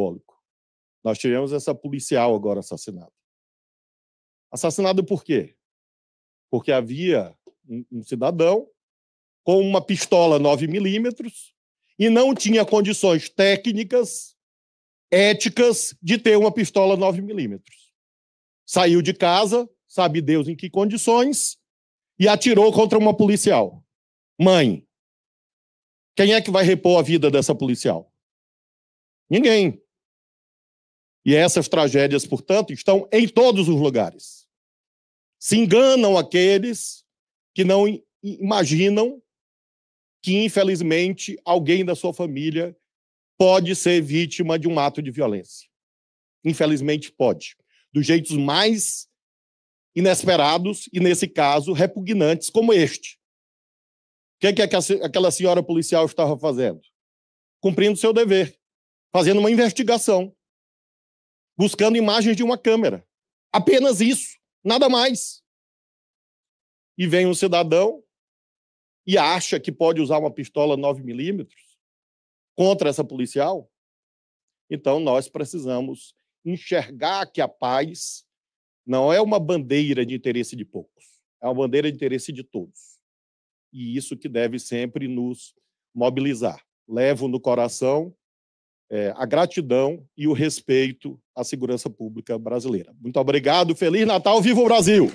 simbólico. Nós tivemos essa policial agora assassinada. Assassinada por quê? Porque havia um, cidadão com uma pistola 9 milímetros e não tinha condições técnicas, éticas, de ter uma pistola 9 milímetros. Saiu de casa, sabe Deus em que condições, e atirou contra uma policial. Mãe, quem é que vai repor a vida dessa policial? Ninguém. E essas tragédias, portanto, estão em todos os lugares. Se enganam aqueles que não imaginam que, infelizmente, alguém da sua família pode ser vítima de um ato de violência. Infelizmente, pode. Dos jeitos mais inesperados e, nesse caso, repugnantes, como este. O que, é que aquela senhora policial estava fazendo? Cumprindo seu dever, fazendo uma investigação buscando imagens de uma câmera. Apenas isso, nada mais. E vem um cidadão e acha que pode usar uma pistola 9 milímetros contra essa policial. Então nós precisamos enxergar que a paz não é uma bandeira de interesse de poucos, é uma bandeira de interesse de todos. E isso que deve sempre nos mobilizar. Levo no coração é, a gratidão e o respeito à segurança pública brasileira. Muito obrigado, Feliz Natal, viva o Brasil!